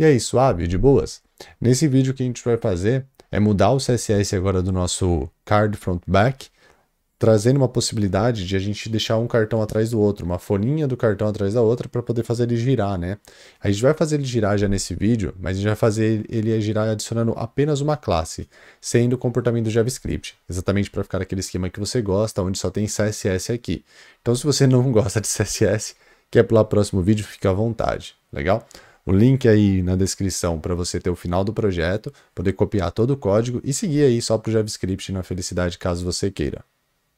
E aí, suave, de boas? Nesse vídeo que a gente vai fazer é mudar o CSS agora do nosso card front back, trazendo uma possibilidade de a gente deixar um cartão atrás do outro, uma folhinha do cartão atrás da outra para poder fazer ele girar, né? A gente vai fazer ele girar já nesse vídeo, mas a gente vai fazer ele girar adicionando apenas uma classe, sendo o comportamento JavaScript, exatamente para ficar aquele esquema que você gosta, onde só tem CSS aqui. Então se você não gosta de CSS, quer pular o próximo vídeo, fica à vontade, legal? o link aí na descrição para você ter o final do projeto, poder copiar todo o código e seguir aí só para o JavaScript na felicidade caso você queira.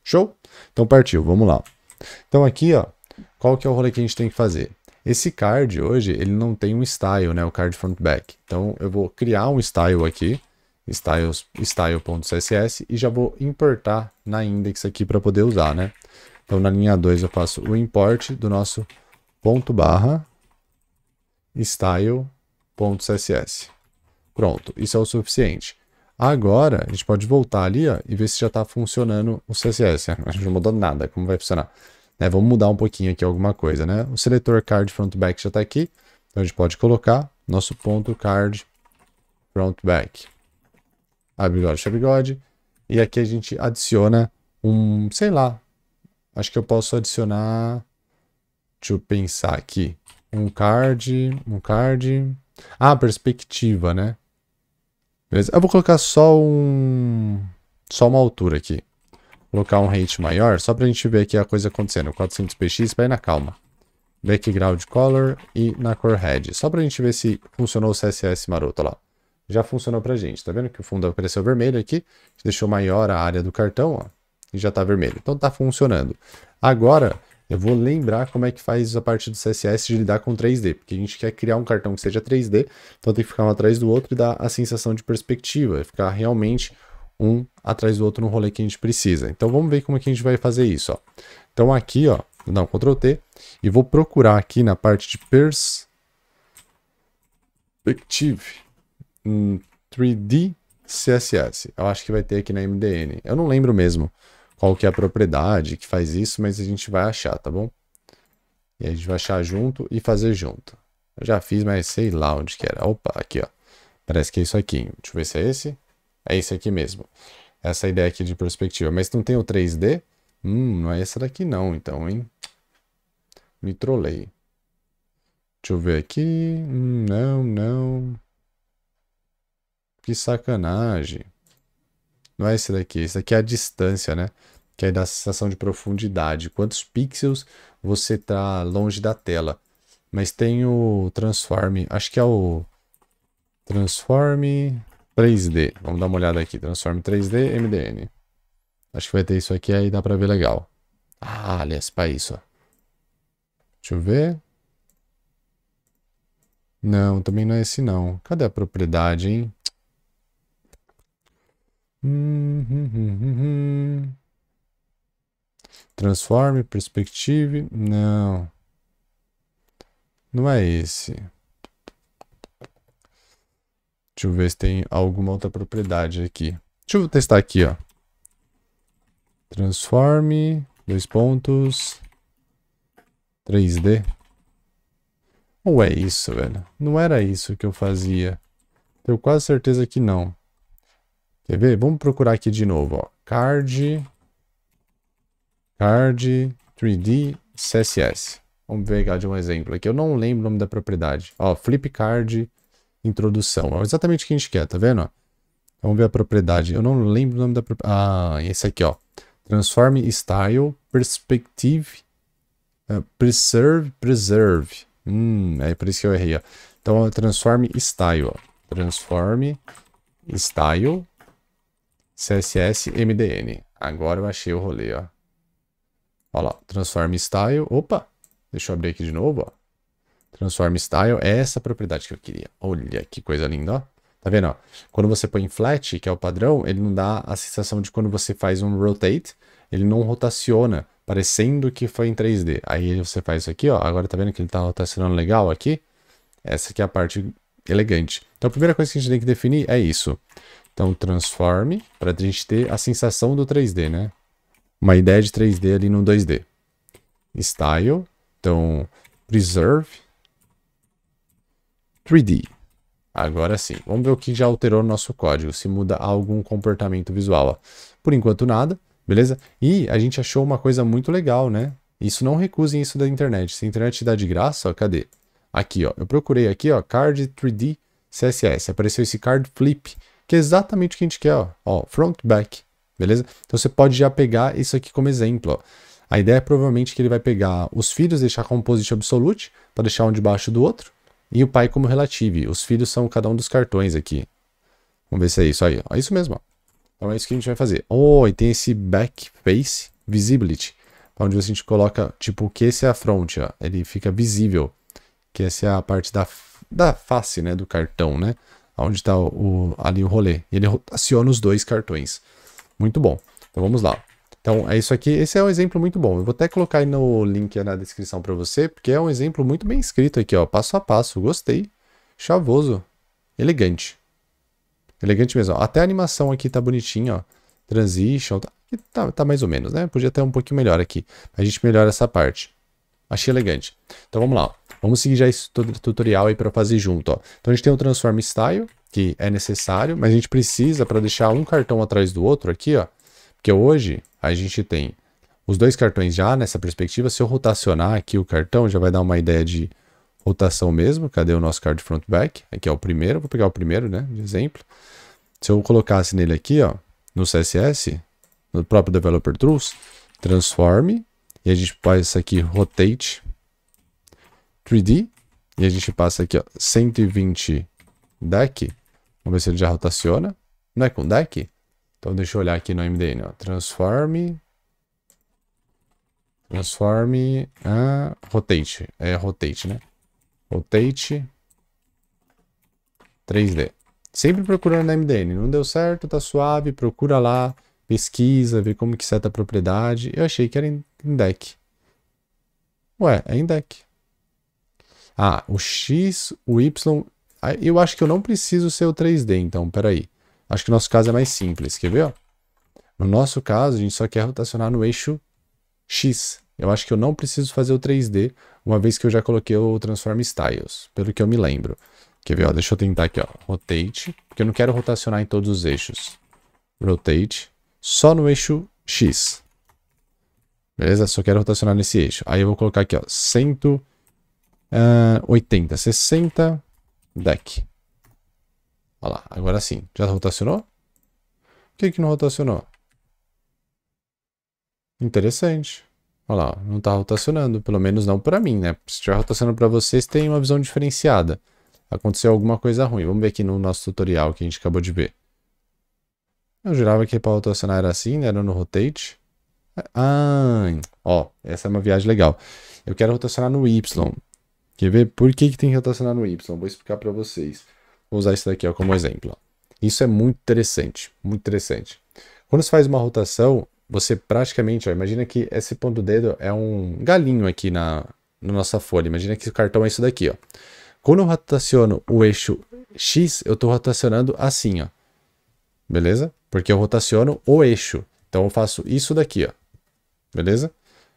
Show? Então partiu, vamos lá. Então aqui, ó, qual que é o rolê que a gente tem que fazer? Esse card hoje, ele não tem um style, né? O card front back. Então eu vou criar um style aqui, styles, style.css, e já vou importar na index aqui para poder usar, né? Então na linha 2 eu faço o import do nosso ponto barra style.css. Pronto, isso é o suficiente. Agora, a gente pode voltar ali ó, e ver se já está funcionando o CSS. Né? A gente não mudou nada, como vai funcionar. Né, vamos mudar um pouquinho aqui alguma coisa, né? O seletor card front back já está aqui. Então a gente pode colocar nosso ponto card front back. Abigode, bigode. E aqui a gente adiciona um, sei lá. Acho que eu posso adicionar... Deixa eu pensar aqui um card, um card. Ah, perspectiva, né? Beleza, eu vou colocar só um... Só uma altura aqui. colocar um rate maior, só pra gente ver aqui a coisa acontecendo. 400px, vai na calma. Background Color e na cor Red. Só pra gente ver se funcionou o CSS maroto, lá. Já funcionou pra gente, tá vendo que o fundo apareceu vermelho aqui. Deixou maior a área do cartão, ó. E já tá vermelho. Então tá funcionando. Agora, eu vou lembrar como é que faz a parte do CSS de lidar com 3D, porque a gente quer criar um cartão que seja 3D, então tem que ficar um atrás do outro e dar a sensação de perspectiva, é ficar realmente um atrás do outro no rolê que a gente precisa. Então vamos ver como é que a gente vai fazer isso. Ó. Então aqui, ó, vou dar um Ctrl T e vou procurar aqui na parte de perspective 3D CSS. Eu acho que vai ter aqui na MDN. Eu não lembro mesmo qual que é a propriedade que faz isso, mas a gente vai achar, tá bom? E a gente vai achar junto e fazer junto. Eu já fiz, mas sei lá onde que era. Opa, aqui, ó. Parece que é isso aqui. Deixa eu ver se é esse. É esse aqui mesmo. Essa ideia aqui de perspectiva. Mas não tem o 3D? Hum, não é essa daqui não, então, hein? Me trolei. Deixa eu ver aqui. Hum, não, não. Que sacanagem. Não é esse daqui. Esse daqui é a distância, né? que aí é dá a sensação de profundidade. Quantos pixels você está longe da tela. Mas tem o Transform, acho que é o Transform 3D. Vamos dar uma olhada aqui, Transform 3D MDN. Acho que vai ter isso aqui, aí dá pra ver legal. Ah, aliás, para isso, Deixa eu ver. Não, também não é esse não. Cadê a propriedade, hein? Hum, hum, hum, hum, hum. hum. Transforme, perspective. Não. Não é esse. Deixa eu ver se tem alguma outra propriedade aqui. Deixa eu testar aqui, ó. Transforme, dois pontos, 3D. Ou é isso, velho? Não era isso que eu fazia. Tenho quase certeza que não. Quer ver? Vamos procurar aqui de novo, ó. Card Card 3D CSS. Vamos pegar de um exemplo aqui. Eu não lembro o nome da propriedade. Ó, card, introdução. É exatamente o que a gente quer, tá vendo? Vamos ver a propriedade. Eu não lembro o nome da propriedade. Ah, esse aqui, ó. Transform Style Perspective uh, Preserve Preserve. Hum, é por isso que eu errei, ó. Então, ó, Transform Style, ó. Transform Style CSS MDN. Agora eu achei o rolê, ó. Olha lá, transform style. Opa, deixa eu abrir aqui de novo, ó. Transform style é essa propriedade que eu queria. Olha que coisa linda, ó. Tá vendo, ó? Quando você põe em flat, que é o padrão, ele não dá a sensação de quando você faz um rotate, ele não rotaciona, parecendo que foi em 3D. Aí você faz isso aqui, ó. Agora tá vendo que ele tá rotacionando legal aqui? Essa aqui é a parte elegante. Então a primeira coisa que a gente tem que definir é isso. Então transform para a gente ter a sensação do 3D, né? uma ideia de 3D ali no 2D. Style, então preserve 3D. Agora sim, vamos ver o que já alterou o nosso código, se muda algum comportamento visual. Ó. Por enquanto nada, beleza? E a gente achou uma coisa muito legal, né? Isso não recusem isso da internet. Se a internet te dá de graça, ó, cadê? Aqui, ó. Eu procurei aqui, ó, card 3D CSS. Apareceu esse card flip, que é exatamente o que a gente quer, ó. ó front back beleza? Então você pode já pegar isso aqui como exemplo. Ó. A ideia é provavelmente que ele vai pegar os filhos, deixar composite absolute, para deixar um debaixo do outro, e o pai como relative. Os filhos são cada um dos cartões aqui. Vamos ver se é isso aí. É isso mesmo. Ó. Então é isso que a gente vai fazer. Oh, e tem esse back face visibility, onde a gente coloca, tipo, que esse é a front, ó. ele fica visível, que essa é a parte da, da face, né, do cartão, né, onde está o, o, ali o rolê. E ele aciona os dois cartões. Muito bom. Então vamos lá. Então é isso aqui. Esse é um exemplo muito bom. Eu vou até colocar aí no link na descrição para você, porque é um exemplo muito bem escrito aqui, ó, passo a passo. Gostei. Chavoso. Elegante. Elegante mesmo. Até a animação aqui tá bonitinha, ó. Transition. Tá, tá, tá mais ou menos, né? Podia ter um pouquinho melhor aqui. A gente melhora essa parte. Achei elegante. Então vamos lá. Vamos seguir já esse tutorial aí para fazer junto, ó. Então a gente tem o transform style, que é necessário, mas a gente precisa para deixar um cartão atrás do outro aqui, ó. Porque hoje a gente tem os dois cartões já nessa perspectiva. Se eu rotacionar aqui o cartão, já vai dar uma ideia de rotação mesmo. Cadê o nosso card front back? Aqui é o primeiro, vou pegar o primeiro, né, de exemplo. Se eu colocasse nele aqui, ó, no CSS, no próprio Developer Tools, transforme, e a gente faz isso aqui, rotate, 3D. E a gente passa aqui, ó, 120 deck Vamos ver se ele já rotaciona. Não é com deck Então deixa eu olhar aqui no MDN, ó. Transform. Transform a ah, rotate. É rotate, né? Rotate 3D. Sempre procurando na MDN. Não deu certo, tá suave, procura lá, pesquisa, vê como que seta a propriedade. Eu achei que era em deck. Ué, é em deck. Ah, o X, o Y... Eu acho que eu não preciso ser o 3D, então, peraí. Acho que o nosso caso é mais simples, quer ver? Ó? No nosso caso, a gente só quer rotacionar no eixo X. Eu acho que eu não preciso fazer o 3D, uma vez que eu já coloquei o Transform Styles, pelo que eu me lembro. Quer ver? Ó, deixa eu tentar aqui, ó. Rotate, porque eu não quero rotacionar em todos os eixos. Rotate, só no eixo X. Beleza? Só quero rotacionar nesse eixo. Aí eu vou colocar aqui, ó, 180 80, 60, deck. Olha lá, agora sim. Já rotacionou? Por que, que não rotacionou? Interessante. Olha lá, não está rotacionando. Pelo menos não para mim, né? Se estiver rotacionando para vocês, tem uma visão diferenciada. Aconteceu alguma coisa ruim. Vamos ver aqui no nosso tutorial que a gente acabou de ver. Eu jurava que para rotacionar era assim, né? Era no rotate. Ah, ah, ó, essa é uma viagem legal. Eu quero rotacionar no Y. Quer ver? Por que, que tem que rotacionar no Y? Vou explicar para vocês. Vou usar isso daqui ó, como exemplo. Isso é muito interessante, muito interessante. Quando você faz uma rotação, você praticamente, ó, imagina que esse ponto do dedo é um galinho aqui na, na nossa folha. Imagina que o cartão é isso daqui, ó. Quando eu rotaciono o eixo X, eu estou rotacionando assim, ó. Beleza? Porque eu rotaciono o eixo. Então eu faço isso daqui, ó. Beleza?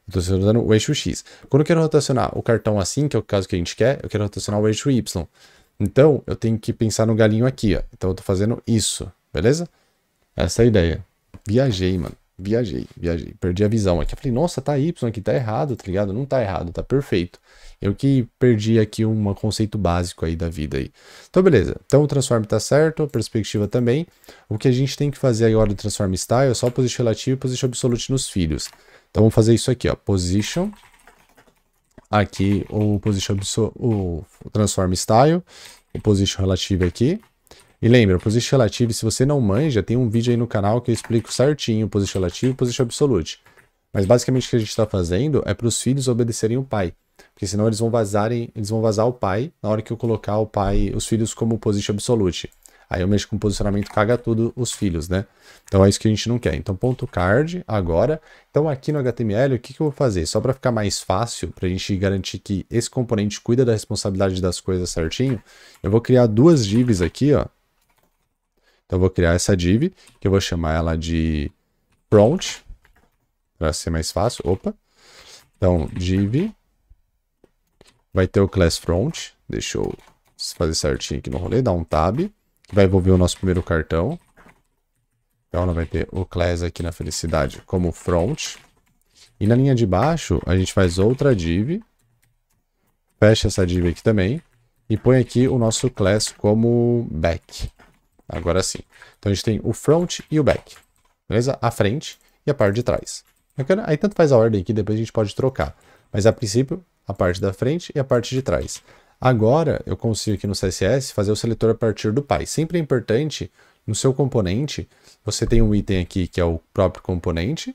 Estou usando o eixo X. Quando eu quero rotacionar o cartão assim, que é o caso que a gente quer, eu quero rotacionar o eixo Y. Então, eu tenho que pensar no galinho aqui, ó. Então, eu estou fazendo isso, beleza? Essa é a ideia. Viajei, mano. Viajei, viajei. Perdi a visão aqui. Eu falei, nossa, tá Y aqui, tá errado, tá ligado? Não tá errado, tá perfeito. Eu que perdi aqui um conceito básico aí da vida aí. Então, beleza. Então, o transform tá certo, a perspectiva também. O que a gente tem que fazer agora do transform style é só position relativo e position absolute nos filhos. Então vamos fazer isso aqui, ó, position. Aqui o position o transform style, o position relative aqui. E lembra, position relative, se você não manja, tem um vídeo aí no canal que eu explico certinho o position relative e position absolute. Mas basicamente o que a gente está fazendo é para os filhos obedecerem o pai. Porque senão eles vão vazarem, eles vão vazar o pai na hora que eu colocar o pai, os filhos como position absolute. Aí eu mexo com o posicionamento, caga tudo os filhos, né? Então é isso que a gente não quer. Então ponto .card agora. Então aqui no HTML, o que, que eu vou fazer? Só para ficar mais fácil, para a gente garantir que esse componente cuida da responsabilidade das coisas certinho, eu vou criar duas divs aqui, ó. Então eu vou criar essa div, que eu vou chamar ela de prompt, para ser mais fácil. Opa. Então, div vai ter o class front. Deixa eu fazer certinho aqui no rolê, dá um tab. Vai envolver o nosso primeiro cartão. Então ela vai ter o class aqui na felicidade como front. E na linha de baixo, a gente faz outra div. Fecha essa div aqui também. E põe aqui o nosso class como back. Agora sim. Então a gente tem o front e o back. Beleza? A frente e a parte de trás. Aí tanto faz a ordem aqui, depois a gente pode trocar. Mas a princípio, a parte da frente e a parte de trás. Agora eu consigo aqui no CSS fazer o seletor a partir do pai. Sempre é importante, no seu componente, você tem um item aqui que é o próprio componente,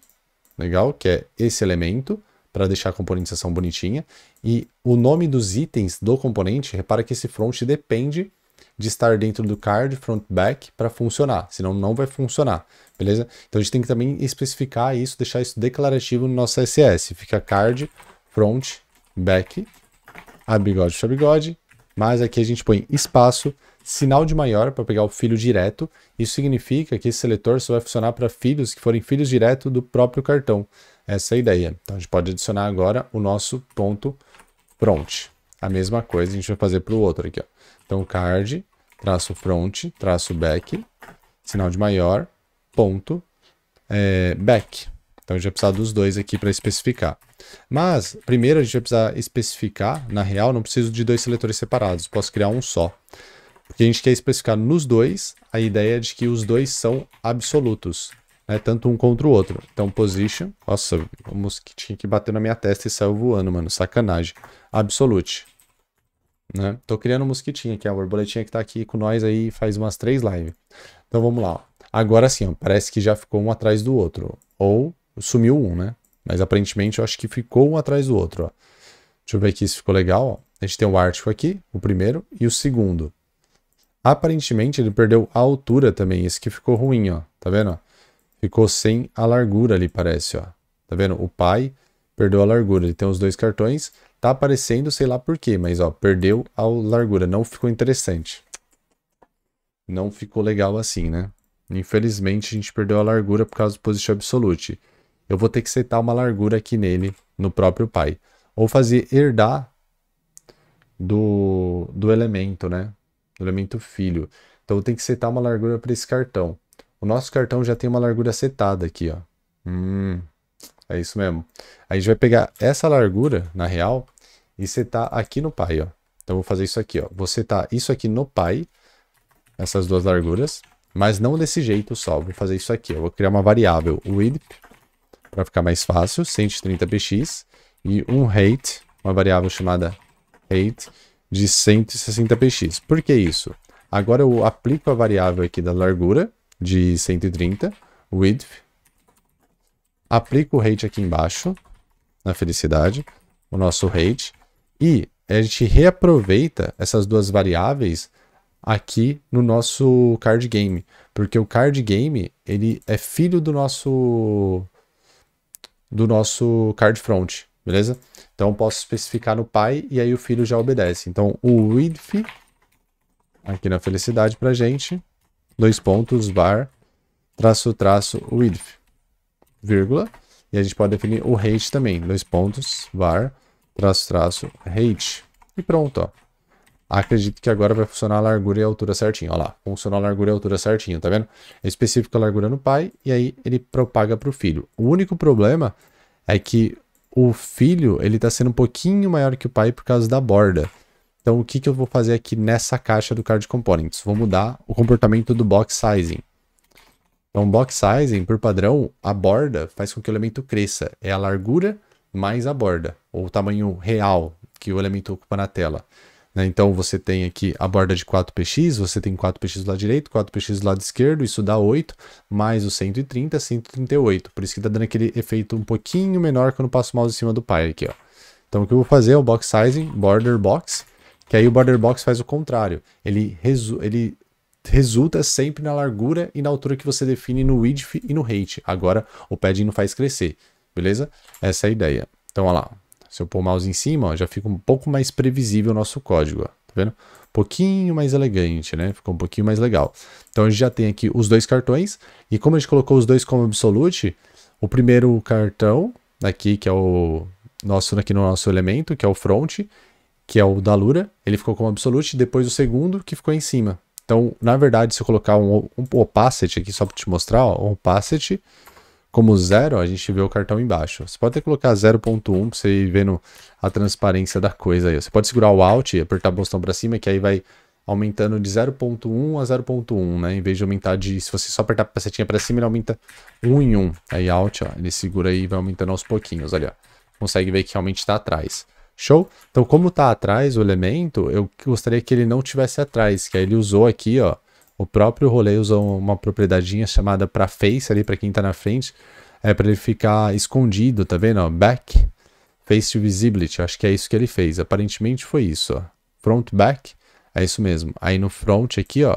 legal? Que é esse elemento, para deixar a componentização bonitinha. E o nome dos itens do componente, repara que esse front depende de estar dentro do card front back para funcionar, senão não vai funcionar, beleza? Então a gente tem que também especificar isso, deixar isso declarativo no nosso CSS. Fica card front back Abigode, bigode bigode, mas aqui a gente põe espaço, sinal de maior para pegar o filho direto. Isso significa que esse seletor só vai funcionar para filhos que forem filhos direto do próprio cartão. Essa é a ideia. Então a gente pode adicionar agora o nosso ponto front. A mesma coisa a gente vai fazer para o outro aqui. Ó. Então card, traço front, traço back, sinal de maior, ponto, é, back. Então a gente vai precisar dos dois aqui para especificar. Mas, primeiro a gente vai precisar especificar, na real, não preciso de dois seletores separados, posso criar um só. Porque a gente quer especificar nos dois a ideia de que os dois são absolutos, né? tanto um contra o outro. Então position, nossa, o mosquitinho que bateu na minha testa e saiu voando, mano, sacanagem. Absolute. Né? Tô criando um mosquitinho aqui, a borboletinha é que tá aqui com nós aí faz umas três lives. Então vamos lá. Agora sim, parece que já ficou um atrás do outro. Ou Sumiu um, né? Mas aparentemente eu acho que ficou um atrás do outro, ó. Deixa eu ver aqui se ficou legal, ó. A gente tem o Ártico aqui, o primeiro, e o segundo. Aparentemente ele perdeu a altura também, esse que ficou ruim, ó. Tá vendo? Ficou sem a largura ali, parece, ó. Tá vendo? O pai perdeu a largura. Ele tem os dois cartões. Tá aparecendo, sei lá por quê, mas ó, perdeu a largura. Não ficou interessante. Não ficou legal assim, né? Infelizmente a gente perdeu a largura por causa do position absolute eu vou ter que setar uma largura aqui nele, no próprio pai. Ou fazer herdar do, do elemento, né? Do elemento filho. Então eu tenho que setar uma largura para esse cartão. O nosso cartão já tem uma largura setada aqui, ó. Hum, é isso mesmo. A gente vai pegar essa largura, na real, e setar aqui no pai, ó. Então eu vou fazer isso aqui, ó. Vou setar isso aqui no pai, essas duas larguras, mas não desse jeito só. Vou fazer isso aqui, ó. Vou criar uma variável, width, para ficar mais fácil, 130px, e um rate, uma variável chamada rate, de 160px. Por que isso? Agora eu aplico a variável aqui da largura, de 130, width, aplico o rate aqui embaixo, na felicidade, o nosso rate, e a gente reaproveita essas duas variáveis aqui no nosso card game, porque o card game ele é filho do nosso do nosso card front, beleza? Então posso especificar no pai e aí o filho já obedece. Então o width aqui na felicidade pra gente, dois pontos, var, traço, traço, width, vírgula, e a gente pode definir o rate também, dois pontos, var, traço, traço, rate, e pronto, ó. Acredito que agora vai funcionar a largura e a altura certinho. Olha lá, funcionou a largura e a altura certinho, tá vendo? É específico a largura no pai e aí ele propaga para o filho. O único problema é que o filho ele está sendo um pouquinho maior que o pai por causa da borda. Então o que, que eu vou fazer aqui nessa caixa do Card Components? Vou mudar o comportamento do Box Sizing. Então Box Sizing, por padrão, a borda faz com que o elemento cresça. É a largura mais a borda, ou o tamanho real que o elemento ocupa na tela. Né? Então você tem aqui a borda de 4px, você tem 4px do lado direito, 4px do lado esquerdo, isso dá 8, mais o 130, 138. Por isso que está dando aquele efeito um pouquinho menor quando eu passo o mouse em cima do pai aqui. Ó. Então o que eu vou fazer é o box sizing, border box, que aí o border box faz o contrário. Ele, resu ele resulta sempre na largura e na altura que você define no width e no height. Agora o padding não faz crescer, beleza? Essa é a ideia. Então, olha lá, se eu pôr o mouse em cima, ó, já fica um pouco mais previsível o nosso código, ó, tá vendo? Um pouquinho mais elegante, né? Ficou um pouquinho mais legal. Então a gente já tem aqui os dois cartões, e como a gente colocou os dois como absolute, o primeiro cartão aqui, que é o nosso aqui no nosso elemento, que é o front, que é o da Lura, ele ficou como absolute, depois o segundo, que ficou em cima. Então, na verdade, se eu colocar um, um opacity aqui, só para te mostrar, ó, um opacity, como zero, a gente vê o cartão embaixo. Você pode até colocar 0.1 para você ir vendo a transparência da coisa aí. Você pode segurar o Alt e apertar o botão para cima, que aí vai aumentando de 0.1 a 0.1, né? Em vez de aumentar de... Se você só apertar a setinha para cima, ele aumenta 1 em 1. Aí Alt, ó, ele segura aí e vai aumentando aos pouquinhos, olha. Consegue ver que realmente está atrás. Show? Então, como está atrás o elemento, eu gostaria que ele não tivesse atrás, que aí ele usou aqui, ó, o próprio rolê usa uma propriedadinha chamada para face ali, para quem está na frente, é para ele ficar escondido, tá vendo? back, face to visibility, acho que é isso que ele fez. Aparentemente foi isso, ó. Front, back, é isso mesmo. Aí no front aqui, ó,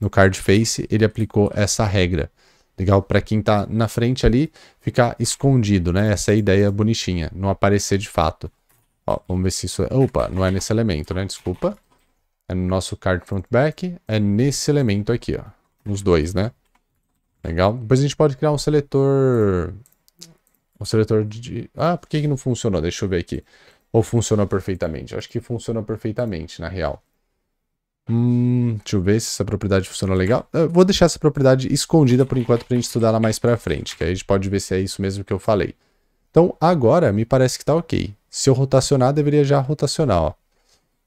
no card face, ele aplicou essa regra. Legal para quem está na frente ali ficar escondido, né? Essa é a ideia bonitinha, não aparecer de fato. Ó, vamos ver se isso é... Opa, não é nesse elemento, né? Desculpa. É no nosso card front back, é nesse elemento aqui, ó. Nos dois, né? Legal? Depois a gente pode criar um seletor... Um seletor de... Ah, por que, que não funcionou? Deixa eu ver aqui. Ou funcionou perfeitamente? Eu acho que funcionou perfeitamente, na real. Hum, deixa eu ver se essa propriedade funciona legal. Eu vou deixar essa propriedade escondida por enquanto para a gente estudar ela mais para frente, que aí a gente pode ver se é isso mesmo que eu falei. Então, agora me parece que está ok. Se eu rotacionar, deveria já rotacionar. Ó.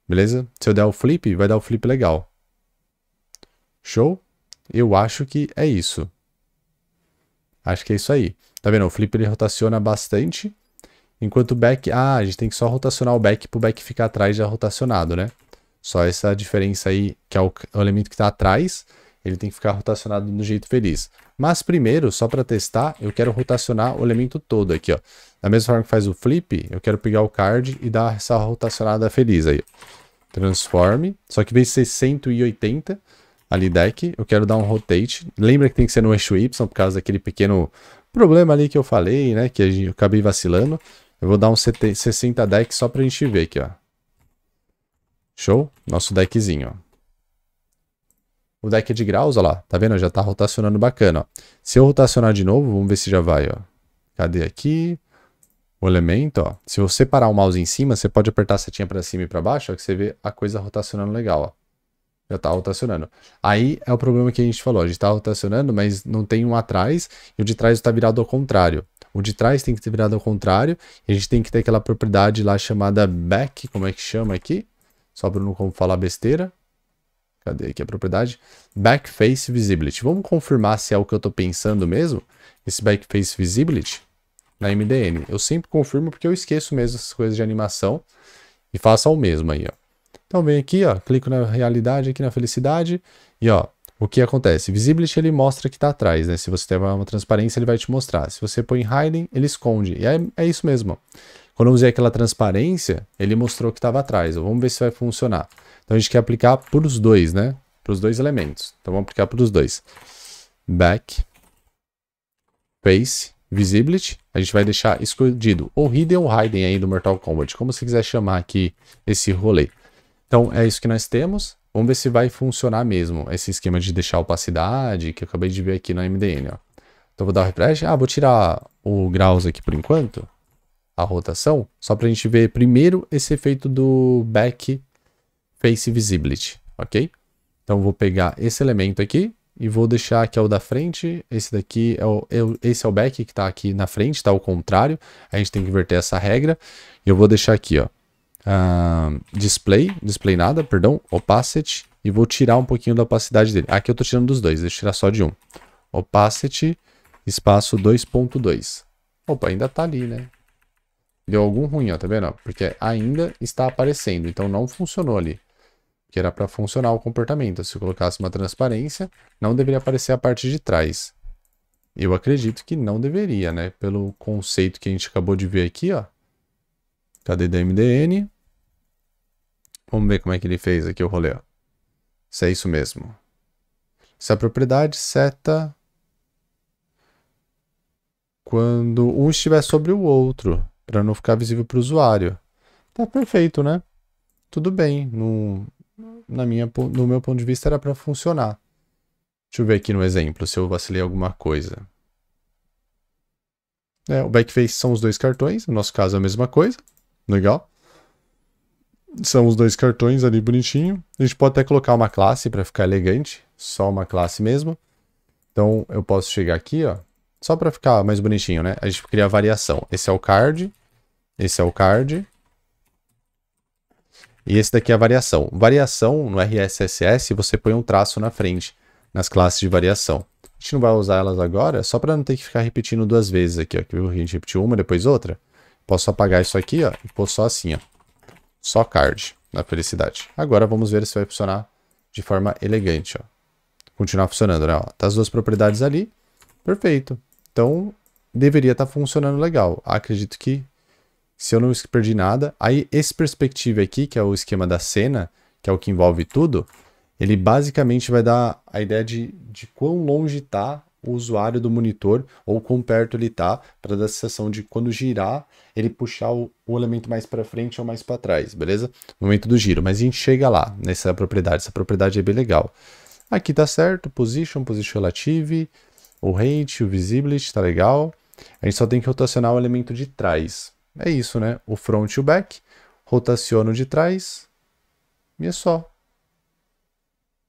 Beleza? Se eu der o flip, vai dar o flip legal. Show? Eu acho que é isso. Acho que é isso aí. Tá vendo? O flip ele rotaciona bastante. Enquanto o back... Ah, a gente tem que só rotacionar o back para o back ficar atrás já rotacionado, né? Só essa diferença aí, que é o, elemento que está atrás. Ele tem que ficar rotacionado no jeito feliz. Mas primeiro, só para testar, eu quero rotacionar o elemento todo aqui, ó. Da mesma forma que faz o flip, eu quero pegar o card e dar essa rotacionada feliz aí. Transforme, só que em 680 ali deck, eu quero dar um rotate. Lembra que tem que ser no eixo Y, por causa daquele pequeno problema ali que eu falei, né? Que eu acabei vacilando. Eu vou dar um 60 deck só pra gente ver aqui, ó. Show? Nosso deckzinho, ó o deck é de graus, olha lá, tá vendo? Já tá rotacionando bacana, ó. Se eu rotacionar de novo, vamos ver se já vai, ó. Cadê aqui? O elemento, ó. Se eu separar o mouse em cima, você pode apertar a setinha para cima e para baixo, ó, que você vê a coisa rotacionando legal, ó. Já tá rotacionando. Aí é o problema que a gente falou, a gente tá rotacionando, mas não tem um atrás, e o de trás tá virado ao contrário. O de trás tem que ser virado ao contrário, e a gente tem que ter aquela propriedade lá chamada back, como é que chama aqui? Só para não falar besteira. Cadê aqui a propriedade? Backface Visibility. Vamos confirmar se é o que eu estou pensando mesmo? Esse Backface Visibility na MDN. Eu sempre confirmo porque eu esqueço mesmo essas coisas de animação e faço ao mesmo aí, ó. Então vem aqui, ó, clico na realidade aqui na felicidade e ó, o que acontece? Visibility ele mostra que está atrás, né? Se você tem uma transparência, ele vai te mostrar. Se você põe hiding, ele esconde. E é, é isso mesmo. Ó. Quando eu usei aquela transparência, ele mostrou que estava atrás. Vamos ver se vai funcionar. Então a gente quer aplicar para os dois, né? Para os dois elementos. Então vamos aplicar para os dois. Back, face, visibility. A gente vai deixar escondido ou hidden ou hidden aí do Mortal Kombat, como você quiser chamar aqui esse rolê. Então é isso que nós temos. Vamos ver se vai funcionar mesmo esse esquema de deixar opacidade que eu acabei de ver aqui no MDN, ó. Então vou dar o refresh. Ah, vou tirar o graus aqui por enquanto, a rotação, só para a gente ver primeiro esse efeito do back Face Visibility, ok? Então vou pegar esse elemento aqui e vou deixar que é o da frente, esse daqui é o, é esse é o back que está aqui na frente, está ao contrário, a gente tem que inverter essa regra. Eu vou deixar aqui, ó, uh, display, display nada, perdão, opacity, e vou tirar um pouquinho da opacidade dele. Aqui eu estou tirando dos dois, deixa eu tirar só de um. Opacity, espaço 2.2. Opa, ainda está ali, né? Deu algum ruim, ó, tá vendo? Porque ainda está aparecendo, então não funcionou ali que era para funcionar o comportamento. Se eu colocasse uma transparência, não deveria aparecer a parte de trás. Eu acredito que não deveria, né? Pelo conceito que a gente acabou de ver aqui, ó. Cadê da MDN? Vamos ver como é que ele fez aqui o rolê, ó. Se é isso mesmo. Se a propriedade seta quando um estiver sobre o outro, para não ficar visível para o usuário. Tá perfeito, né? Tudo bem, não, na minha, no meu ponto de vista, era para funcionar. Deixa eu ver aqui no exemplo se eu vacilei alguma coisa. É, o backface são os dois cartões, no nosso caso é a mesma coisa. Legal. São os dois cartões ali bonitinho. A gente pode até colocar uma classe para ficar elegante, só uma classe mesmo. Então eu posso chegar aqui, ó, só para ficar mais bonitinho, né? A gente cria a variação. Esse é o card, esse é o card, e esse daqui é a variação. Variação no RSSS você põe um traço na frente, nas classes de variação. A gente não vai usar elas agora, só para não ter que ficar repetindo duas vezes aqui. Ó. Que a gente repetiu uma, depois outra. Posso apagar isso aqui ó, e pôr só assim. Ó. Só card, na felicidade. Agora vamos ver se vai funcionar de forma elegante. Ó. Continuar funcionando, né? Ó, tá as duas propriedades ali. Perfeito. Então, deveria estar tá funcionando legal. Acredito que se eu não perdi nada. Aí esse perspectiva aqui, que é o esquema da cena, que é o que envolve tudo, ele basicamente vai dar a ideia de, de quão longe está o usuário do monitor ou quão perto ele está, para dar a sensação de quando girar, ele puxar o, o elemento mais para frente ou mais para trás, beleza? No momento do giro, mas a gente chega lá nessa propriedade, essa propriedade é bem legal. Aqui tá certo, position, position relative, o rate, o visibility, tá legal. A gente só tem que rotacionar o elemento de trás. É isso, né? O front e o back. Rotaciono de trás. E é só.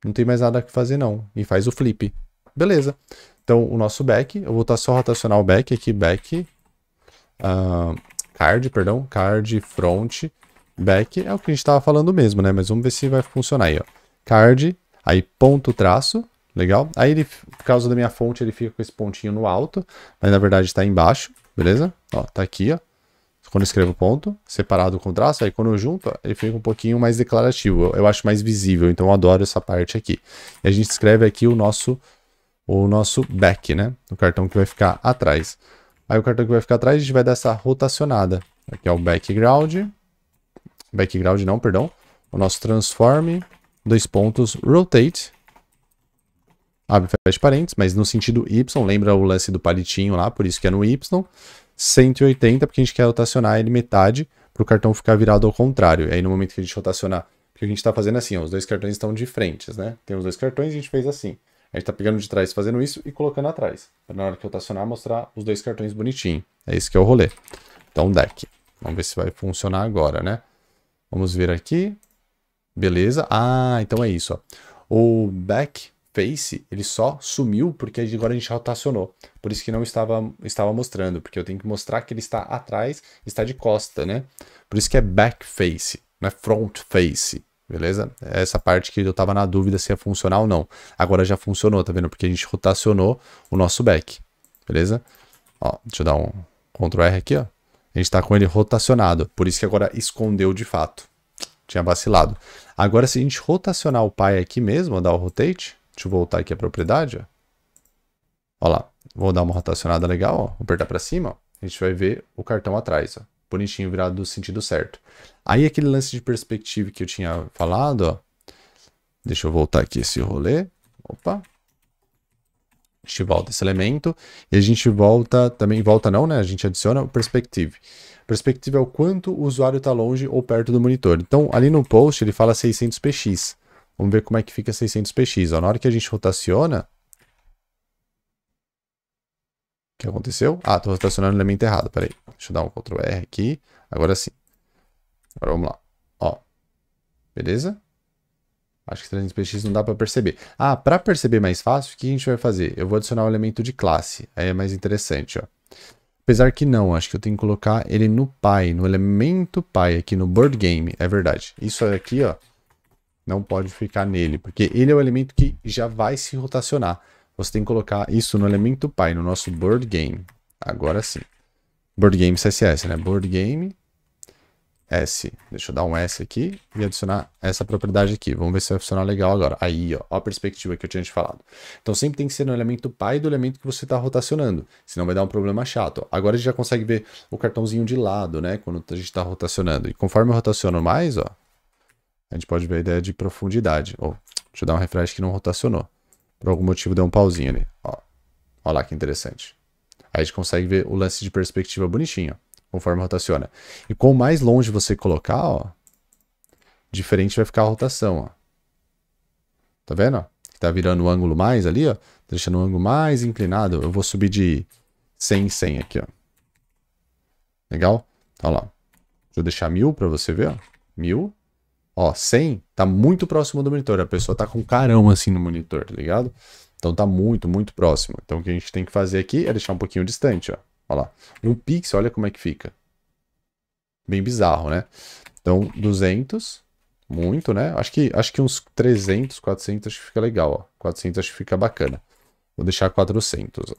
Não tem mais nada que fazer, não. E faz o flip. Beleza. Então, o nosso back. Eu vou estar tá só rotacionar o back aqui. Back. Uh, card, perdão. Card, front, back. É o que a gente estava falando mesmo, né? Mas vamos ver se vai funcionar aí, ó. Card. Aí, ponto, traço. Legal? Aí ele, por causa da minha fonte, ele fica com esse pontinho no alto, mas na verdade está embaixo, beleza? Ó, tá aqui, ó quando eu escrevo ponto, separado com traço, aí quando eu junto, ele fica um pouquinho mais declarativo, eu, acho mais visível, então eu adoro essa parte aqui. E a gente escreve aqui o nosso, o nosso back, né? O cartão que vai ficar atrás. Aí o cartão que vai ficar atrás, a gente vai dar essa rotacionada. Aqui é o background, background não, perdão, o nosso transform, dois pontos, rotate, abre e fecha parênteses, mas no sentido Y, lembra o lance do palitinho lá, por isso que é no Y. 180, porque a gente quer rotacionar ele metade para o cartão ficar virado ao contrário. E aí no momento que a gente rotacionar, porque a gente está fazendo assim, ó, os dois cartões estão de frente, né? Tem os dois cartões e a gente fez assim. A gente está pegando de trás fazendo isso e colocando atrás. Para na hora que rotacionar, mostrar os dois cartões bonitinho. É isso que é o rolê. Então, deck. Vamos ver se vai funcionar agora, né? Vamos ver aqui. Beleza. Ah, então é isso. Ó. O back ele só sumiu porque agora a gente rotacionou. Por isso que não estava, estava mostrando, porque eu tenho que mostrar que ele está atrás, está de costa, né? Por isso que é back face, não é front face, beleza? É essa parte que eu estava na dúvida se ia funcionar ou não. Agora já funcionou, tá vendo? Porque a gente rotacionou o nosso back, beleza? Ó, deixa eu dar um Ctrl R aqui, ó. A gente está com ele rotacionado, por isso que agora escondeu de fato. Tinha vacilado. Agora, se a gente rotacionar o pai aqui mesmo, dar o rotate, Deixa eu voltar aqui a propriedade. Ó lá, vou dar uma rotacionada legal, ó. Vou apertar para cima, ó. A gente vai ver o cartão atrás, ó. Bonitinho, virado no sentido certo. Aí aquele lance de perspectiva que eu tinha falado, ó. Deixa eu voltar aqui esse rolê. Opa. A gente volta esse elemento. E a gente volta, também volta não, né? A gente adiciona o perspective. perspectiva é o quanto o usuário está longe ou perto do monitor. Então, ali no post, ele fala 600px. Vamos ver como é que fica 600px. Ó, na hora que a gente rotaciona... O que aconteceu? Ah, tô rotacionando o elemento errado, peraí. Deixa eu dar um Ctrl R aqui. Agora sim. Agora vamos lá. Ó. Beleza? Acho que 300px não dá para perceber. Ah, para perceber mais fácil, o que a gente vai fazer? Eu vou adicionar um elemento de classe. Aí é mais interessante, ó. Apesar que não, acho que eu tenho que colocar ele no pai, no elemento pai, aqui no board game. É verdade. Isso aqui, ó, não pode ficar nele, porque ele é o elemento que já vai se rotacionar. Você tem que colocar isso no elemento pai, no nosso board game. Agora sim. Board game CSS, né? Board game S. Deixa eu dar um S aqui e adicionar essa propriedade aqui. Vamos ver se vai funcionar legal agora. Aí, ó, ó a perspectiva que eu tinha te falado. Então sempre tem que ser no elemento pai do elemento que você está rotacionando, senão vai dar um problema chato. Agora a gente já consegue ver o cartãozinho de lado, né, quando a gente está rotacionando. E conforme eu rotaciono mais, ó, a gente pode ver a ideia de profundidade. Oh, deixa eu dar um refresh que não rotacionou. Por algum motivo deu um pauzinho ali. Olha lá que interessante. Aí a gente consegue ver o lance de perspectiva bonitinho, conforme rotaciona. E quanto mais longe você colocar, ó, diferente vai ficar a rotação, ó. Tá vendo? Tá virando o um ângulo mais ali, ó. Tá deixando o um ângulo mais inclinado. Eu vou subir de 100 em 100 aqui, ó. Legal? Olha então, lá. Deixa eu deixar mil para você ver, ó. Mil. Ó, 100 tá muito próximo do monitor. A pessoa tá com carão assim no monitor, tá ligado? Então tá muito, muito próximo. Então o que a gente tem que fazer aqui é deixar um pouquinho distante, ó. Ó lá. Um pixel, olha como é que fica. Bem bizarro, né? Então, 200, muito, né? Acho que, acho que uns 300, 400 acho que fica legal, ó. 400 acho que fica bacana. Vou deixar 400, ó.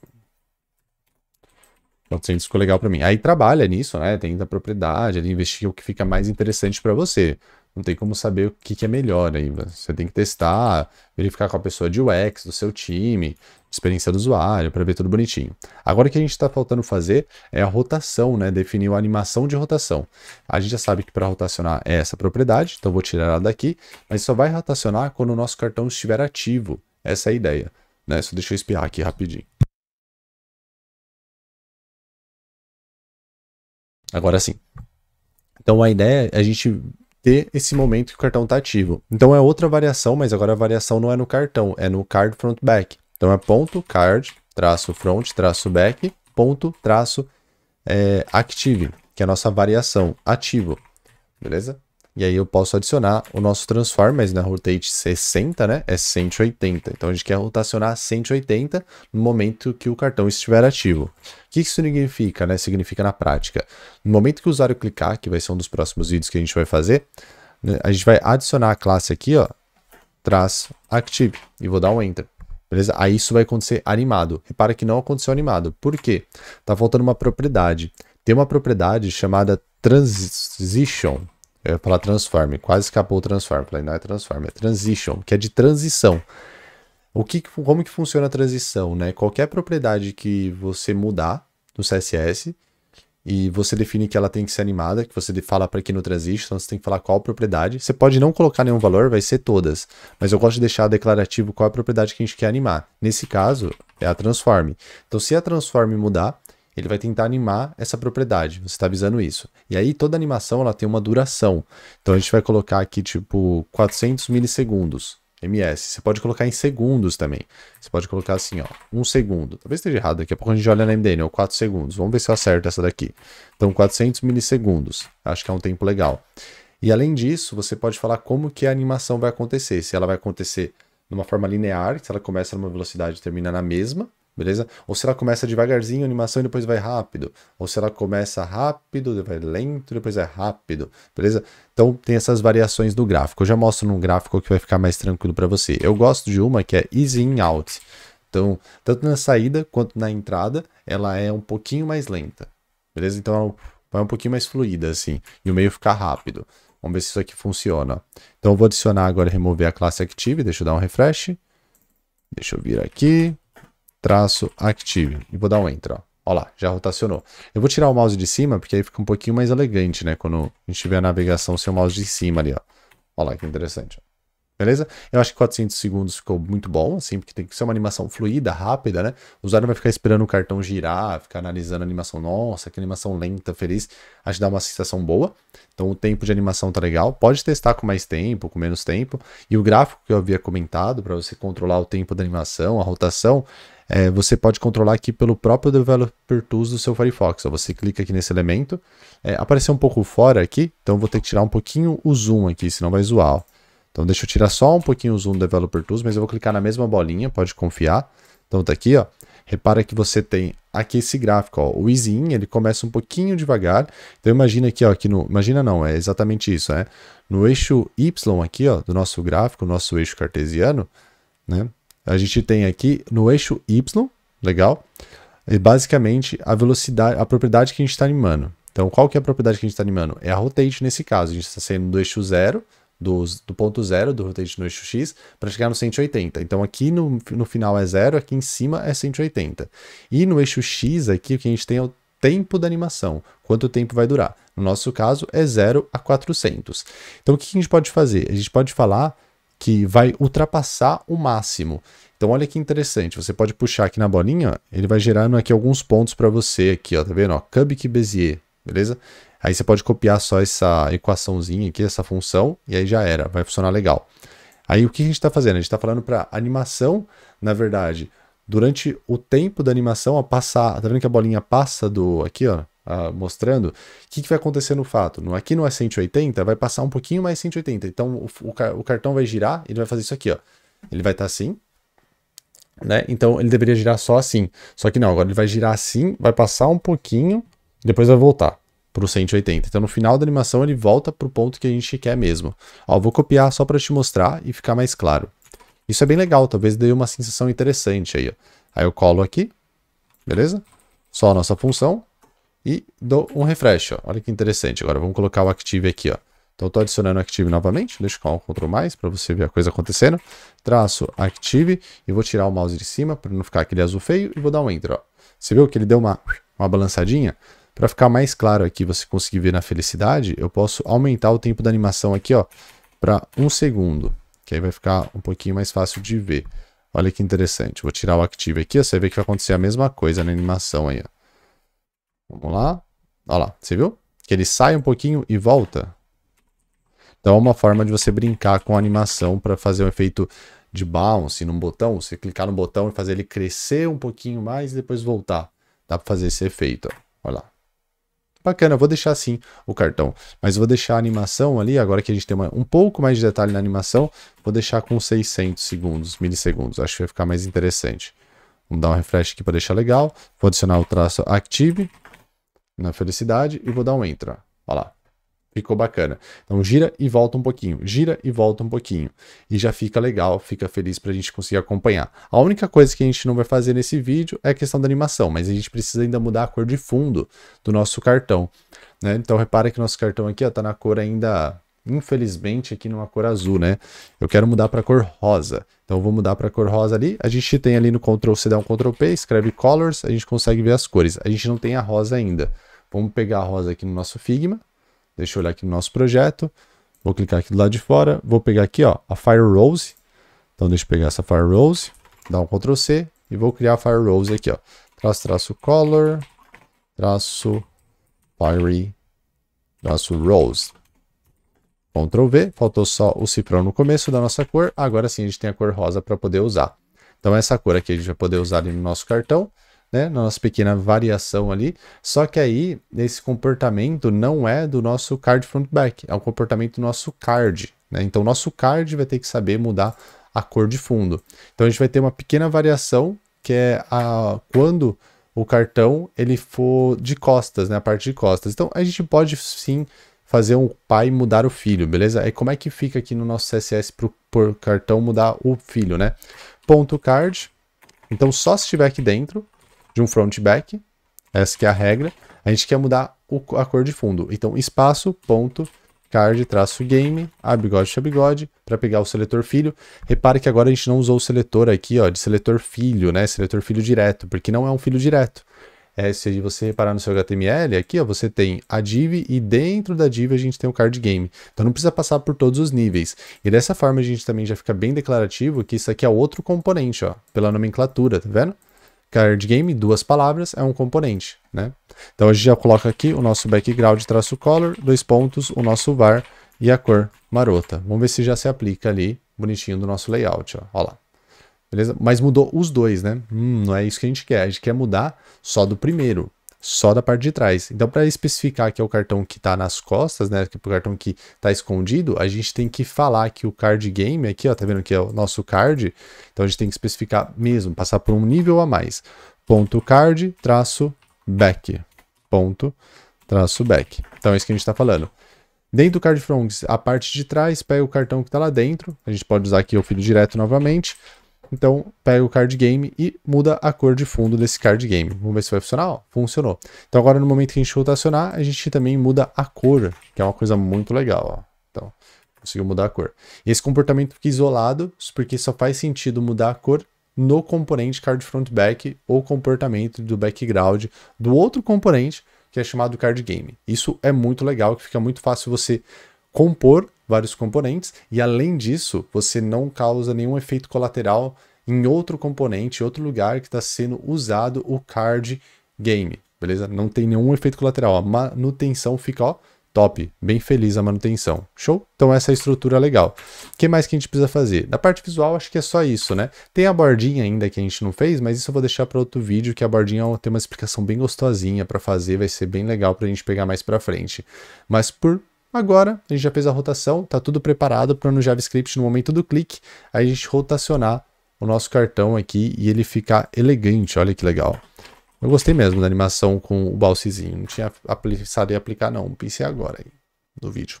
400 ficou legal para mim. Aí trabalha nisso, né? Tenta a propriedade, ele o que fica mais interessante para você não tem como saber o que, que é melhor aí. Você tem que testar, verificar com a pessoa de UX, do seu time, experiência do usuário, para ver tudo bonitinho. Agora o que a gente está faltando fazer é a rotação, né? Definir a animação de rotação. A gente já sabe que para rotacionar é essa propriedade, então vou tirar ela daqui, mas só vai rotacionar quando o nosso cartão estiver ativo. Essa é a ideia. Né? Só deixa eu espiar aqui rapidinho. Agora sim. Então a ideia é a gente ter esse momento que o cartão está ativo. Então é outra variação, mas agora a variação não é no cartão, é no card front back. Então é ponto card traço front traço back ponto traço é, active, que é a nossa variação ativo. Beleza? E aí eu posso adicionar o nosso transform, mas na rotate 60, né, é 180. Então a gente quer rotacionar 180 no momento que o cartão estiver ativo. O que isso significa, né? Significa na prática. No momento que o usuário clicar, que vai ser um dos próximos vídeos que a gente vai fazer, né, a gente vai adicionar a classe aqui, ó, traço active e vou dar um enter. Beleza? Aí isso vai acontecer animado. Repara que não aconteceu animado. Por quê? Tá faltando uma propriedade. Tem uma propriedade chamada transition, eu é, ia falar transform, quase escapou o transform. Falei, não é transform, é transition, que é de transição. O que, como que funciona a transição, né? Qualquer propriedade que você mudar no CSS e você define que ela tem que ser animada, que você fala para aqui no transition, então você tem que falar qual propriedade. Você pode não colocar nenhum valor, vai ser todas, mas eu gosto de deixar declarativo qual é a propriedade que a gente quer animar. Nesse caso, é a transform. Então, se a transform mudar, ele vai tentar animar essa propriedade, você está avisando isso. E aí toda animação ela tem uma duração. Então a gente vai colocar aqui tipo 400 milissegundos, ms. Você pode colocar em segundos também. Você pode colocar assim, ó, um segundo. Talvez esteja errado, daqui a pouco a gente olha na MDN, ó, 4 segundos. Vamos ver se eu acerto essa daqui. Então 400 milissegundos, acho que é um tempo legal. E além disso, você pode falar como que a animação vai acontecer. Se ela vai acontecer de uma forma linear, se ela começa numa velocidade e termina na mesma, beleza? Ou se ela começa devagarzinho, animação, e depois vai rápido. Ou se ela começa rápido, vai lento, depois é rápido, beleza? Então tem essas variações do gráfico. Eu já mostro num gráfico que vai ficar mais tranquilo para você. Eu gosto de uma que é Easy In Out. Então, tanto na saída quanto na entrada, ela é um pouquinho mais lenta, beleza? Então é vai um pouquinho mais fluida, assim, e o meio fica rápido. Vamos ver se isso aqui funciona. Então eu vou adicionar agora, remover a classe Active, deixa eu dar um refresh. Deixa eu vir aqui, traço active. E vou dar um enter, ó. lá, já rotacionou. Eu vou tirar o mouse de cima, porque aí fica um pouquinho mais elegante, né? Quando a gente tiver a navegação sem o mouse de cima ali, ó. Olha lá, que interessante. Ó. Beleza? Eu acho que 400 segundos ficou muito bom, assim, porque tem que ser uma animação fluida, rápida, né? O usuário vai ficar esperando o cartão girar, ficar analisando a animação. Nossa, que animação lenta, feliz. Acho que dá uma sensação boa. Então o tempo de animação tá legal. Pode testar com mais tempo, com menos tempo. E o gráfico que eu havia comentado, para você controlar o tempo da animação, a rotação, é, você pode controlar aqui pelo próprio Developer Tools do seu Firefox. você clica aqui nesse elemento, é, apareceu um pouco fora aqui, então vou ter que tirar um pouquinho o zoom aqui, senão vai zoar. Ó. Então deixa eu tirar só um pouquinho o zoom do Developer Tools, mas eu vou clicar na mesma bolinha, pode confiar. Então tá aqui, ó. Repara que você tem aqui esse gráfico, ó. O easy in, ele começa um pouquinho devagar. Então imagina aqui, ó, que no, imagina não, é exatamente isso, né? No eixo y aqui, ó, do nosso gráfico, nosso eixo cartesiano, né? A gente tem aqui no eixo Y, legal? E basicamente a velocidade, a propriedade que a gente está animando. Então, qual que é a propriedade que a gente está animando? É a rotate nesse caso. A gente está saindo do eixo zero, do, do ponto zero do rotate no eixo X, para chegar no 180. Então, aqui no, no final é zero, aqui em cima é 180. E no eixo X aqui, o que a gente tem é o tempo da animação. Quanto tempo vai durar? No nosso caso, é 0 a 400. Então, o que a gente pode fazer? A gente pode falar que vai ultrapassar o máximo. Então olha que interessante, você pode puxar aqui na bolinha, ele vai gerando aqui alguns pontos para você aqui, ó, tá vendo? Cubic Bezier, beleza? Aí você pode copiar só essa equaçãozinha aqui, essa função, e aí já era, vai funcionar legal. Aí o que a gente está fazendo? A gente está falando para animação, na verdade, durante o tempo da animação, ó, passar, tá vendo que a bolinha passa do aqui, ó, uh, mostrando, o que, que, vai acontecer no fato? No, aqui não é 180, é vai passar um pouquinho mais 180. Então o, o, o cartão vai girar, ele vai fazer isso aqui, ó. Ele vai estar tá assim, né? Então ele deveria girar só assim. Só que não, agora ele vai girar assim, vai passar um pouquinho, depois vai voltar para o 180. Então no final da animação ele volta para o ponto que a gente quer mesmo. Ó, vou copiar só para te mostrar e ficar mais claro. Isso é bem legal, talvez dê uma sensação interessante aí. Ó. Aí eu colo aqui, beleza? Só a nossa função e dou um refresh. Ó. Olha que interessante. Agora vamos colocar o Active aqui. Ó. Então estou adicionando o Active novamente. Deixa eu colocar um Ctrl mais para você ver a coisa acontecendo. Traço Active e vou tirar o mouse de cima para não ficar aquele azul feio e vou dar um Enter. Ó. Você viu que ele deu uma, uma balançadinha? Para ficar mais claro aqui, você conseguir ver na felicidade, eu posso aumentar o tempo da animação aqui ó, para um segundo. Que aí vai ficar um pouquinho mais fácil de ver. Olha que interessante. Vou tirar o Active aqui, ó, você vê que vai acontecer a mesma coisa na animação aí. Ó. Vamos lá. Olha lá, você viu? Que ele sai um pouquinho e volta. Então é uma forma de você brincar com a animação para fazer um efeito de bounce num botão. Você clicar no botão e fazer ele crescer um pouquinho mais e depois voltar. Dá para fazer esse efeito, Olha lá. Bacana, vou deixar assim o cartão. Mas vou deixar a animação ali, agora que a gente tem uma, um pouco mais de detalhe na animação, vou deixar com 600 segundos, milissegundos. Acho que vai ficar mais interessante. Vamos dar um refresh aqui para deixar legal. Vou adicionar o traço Active na felicidade e vou dar um enter. Olha lá. Ficou bacana. Então gira e volta um pouquinho, gira e volta um pouquinho. E já fica legal, fica feliz para a gente conseguir acompanhar. A única coisa que a gente não vai fazer nesse vídeo é a questão da animação, mas a gente precisa ainda mudar a cor de fundo do nosso cartão. Né? Então repara que nosso cartão aqui está na cor ainda, infelizmente, aqui numa cor azul, né? Eu quero mudar para cor rosa. Então vou mudar para cor rosa ali. A gente tem ali no Ctrl C, dá um Ctrl P, escreve Colors, a gente consegue ver as cores. A gente não tem a rosa ainda. Vamos pegar a rosa aqui no nosso Figma. Deixa eu olhar aqui no nosso projeto. Vou clicar aqui do lado de fora. Vou pegar aqui ó, a Fire Rose. Então deixa eu pegar essa Fire Rose. Dá um Ctrl C. E vou criar a Fire Rose aqui. ó. Traço, traço, color. Traço, fiery. Traço, rose. Ctrl V. Faltou só o cifrão no começo da nossa cor. Agora sim a gente tem a cor rosa para poder usar. Então essa cor aqui a gente vai poder usar no nosso cartão né, na nossa pequena variação ali. Só que aí, esse comportamento não é do nosso card front back, é um comportamento do nosso card. Né? Então, nosso card vai ter que saber mudar a cor de fundo. Então, a gente vai ter uma pequena variação, que é a, quando o cartão ele for de costas, né, a parte de costas. Então, a gente pode sim fazer um pai mudar o filho, beleza? Aí como é que fica aqui no nosso CSS para o cartão mudar o filho, né? Ponto card. Então só se estiver aqui dentro, de um front back. Essa que é a regra. A gente quer mudar o, a cor de fundo. Então, espaço, ponto, card, traço, game, a bigode, a bigode, para pegar o seletor filho. Repare que agora a gente não usou o seletor aqui, ó, de seletor filho, né? Seletor filho direto, porque não é um filho direto. É, se você reparar no seu HTML, aqui ó, você tem a div e dentro da div a gente tem o card game. Então não precisa passar por todos os níveis. E dessa forma a gente também já fica bem declarativo que isso aqui é outro componente, ó, pela nomenclatura, tá vendo? Card game, duas palavras, é um componente, né? Então a gente já coloca aqui o nosso background traço color, dois pontos, o nosso var e a cor marota. Vamos ver se já se aplica ali bonitinho do nosso layout, ó, ó lá. Beleza? Mas mudou os dois, né? Hum, não é isso que a gente quer. A gente quer mudar só do primeiro só da parte de trás. Então, para especificar que é o cartão que está nas costas, né, que é o cartão que está escondido, a gente tem que falar que o card game aqui, ó, tá vendo que é o nosso card? Então, a gente tem que especificar mesmo, passar por um nível a mais. Ponto card, traço back. Ponto, traço back. Então, é isso que a gente está falando. Dentro do card fronts, a parte de trás pega o cartão que está lá dentro. A gente pode usar aqui o filho direto novamente. Então, pega o card game e muda a cor de fundo desse card game. Vamos ver se vai funcionar. Ó, funcionou. Então, agora no momento que a gente rotacionar, a gente também muda a cor, que é uma coisa muito legal. Ó. Então, conseguiu mudar a cor. E esse comportamento fica isolado, porque só faz sentido mudar a cor no componente card front back ou comportamento do background do outro componente, que é chamado card game. Isso é muito legal, que fica muito fácil você compor vários componentes e além disso, você não causa nenhum efeito colateral em outro componente, outro lugar que está sendo usado o card game, beleza? Não tem nenhum efeito colateral, a manutenção fica, ó, top, bem feliz a manutenção, show? Então essa é a estrutura legal. O que mais que a gente precisa fazer? Da parte visual, acho que é só isso, né? Tem a bordinha ainda que a gente não fez, mas isso eu vou deixar para outro vídeo, que a bordinha tem uma explicação bem gostosinha para fazer, vai ser bem legal para a gente pegar mais para frente. Mas por Agora, a gente já fez a rotação, está tudo preparado para no JavaScript, no momento do clique, a gente rotacionar o nosso cartão aqui e ele ficar elegante. Olha que legal. Eu gostei mesmo da animação com o balsezinho, Não tinha pensado aplicar, não. Pensei agora aí no vídeo.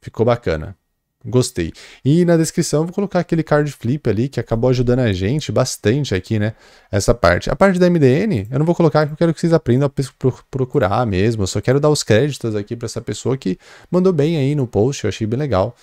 Ficou bacana. Gostei. E na descrição vou colocar aquele card flip ali que acabou ajudando a gente bastante aqui, né? Essa parte. A parte da MDN eu não vou colocar porque eu quero que vocês aprendam a procurar mesmo. Eu só quero dar os créditos aqui para essa pessoa que mandou bem aí no post. Eu achei bem legal.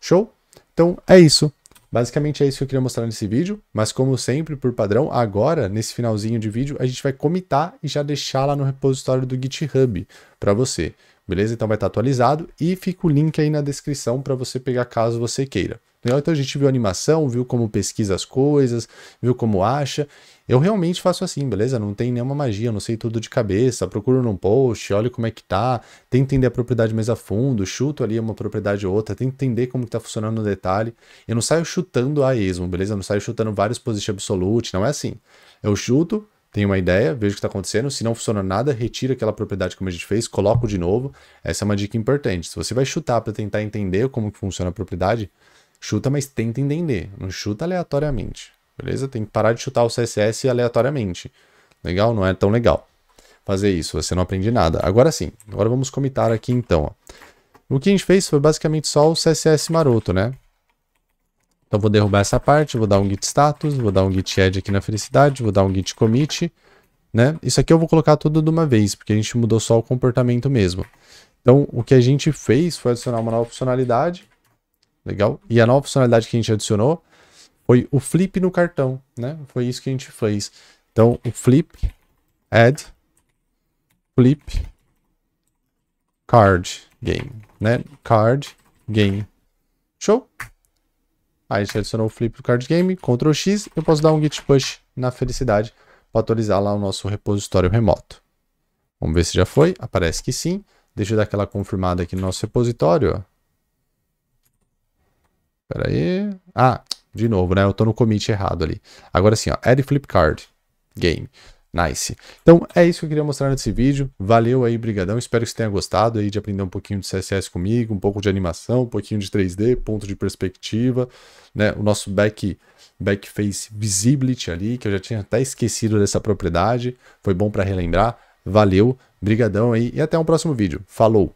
Show? Então é isso. Basicamente é isso que eu queria mostrar nesse vídeo, mas como sempre, por padrão, agora, nesse finalzinho de vídeo, a gente vai comitar e já deixar lá no repositório do GitHub para você, beleza? Então vai estar atualizado e fica o link aí na descrição para você pegar caso você queira. Então a gente viu a animação, viu como pesquisa as coisas, viu como acha. Eu realmente faço assim, beleza? Não tem nenhuma magia, não sei tudo de cabeça, procuro num post, olho como é que tá, tento entender a propriedade mais a fundo, chuto ali uma propriedade ou outra, tento entender como está funcionando no detalhe. Eu não saio chutando a esmo, beleza? Eu não saio chutando vários position absolute, não é assim. Eu chuto, tenho uma ideia, vejo o que está acontecendo. Se não funciona nada, retira aquela propriedade como a gente fez, coloco de novo. Essa é uma dica importante. Se você vai chutar para tentar entender como que funciona a propriedade, Chuta, mas tenta entender. Não chuta aleatoriamente. Beleza? Tem que parar de chutar o CSS aleatoriamente. Legal? Não é tão legal fazer isso. Você não aprende nada. Agora sim. Agora vamos comitar aqui então. Ó. O que a gente fez foi basicamente só o CSS maroto, né? Então vou derrubar essa parte, vou dar um git status, vou dar um git add aqui na felicidade, vou dar um git commit, né? Isso aqui eu vou colocar tudo de uma vez, porque a gente mudou só o comportamento mesmo. Então, o que a gente fez foi adicionar uma nova funcionalidade Legal? E a nova funcionalidade que a gente adicionou foi o flip no cartão, né? Foi isso que a gente fez. Então, o flip, add, flip, card game, né? Card game. Show? Aí a gente adicionou o flip do card game, Ctrl X, eu posso dar um git push na felicidade para atualizar lá o nosso repositório remoto. Vamos ver se já foi, aparece que sim. Deixa eu dar aquela confirmada aqui no nosso repositório, ó. Pera aí. Ah, de novo, né? Eu tô no commit errado ali. Agora sim, ó. Add flip card Game. Nice. Então é isso que eu queria mostrar nesse vídeo. Valeu aí, brigadão. Espero que você tenha gostado aí de aprender um pouquinho de CSS comigo, um pouco de animação, um pouquinho de 3D, ponto de perspectiva, né? O nosso back backface visibility ali, que eu já tinha até esquecido dessa propriedade. Foi bom para relembrar. Valeu, brigadão aí e até um próximo vídeo. Falou.